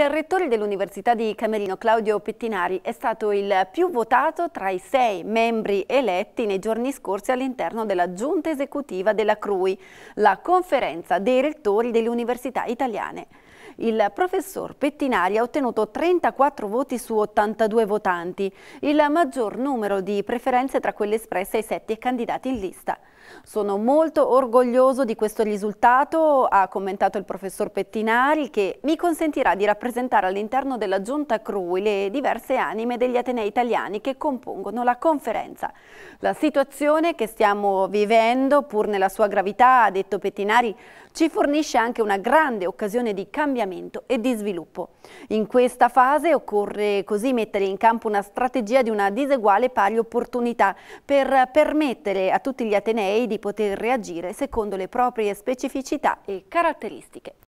Il rettore dell'Università di Camerino, Claudio Pettinari, è stato il più votato tra i sei membri eletti nei giorni scorsi all'interno della giunta esecutiva della CRUI, la conferenza dei rettori delle università italiane. Il professor Pettinari ha ottenuto 34 voti su 82 votanti, il maggior numero di preferenze tra quelle espresse ai sette candidati in lista. Sono molto orgoglioso di questo risultato, ha commentato il professor Pettinari, che mi consentirà di rappresentare all'interno della Giunta Crui le diverse anime degli Atenei italiani che compongono la conferenza. La situazione che stiamo vivendo, pur nella sua gravità, ha detto Pettinari, ci fornisce anche una grande occasione di cambiamento e di sviluppo. In questa fase occorre così mettere in campo una strategia di una diseguale pari opportunità per permettere a tutti gli Atenei atenei di poter reagire secondo le proprie specificità e caratteristiche.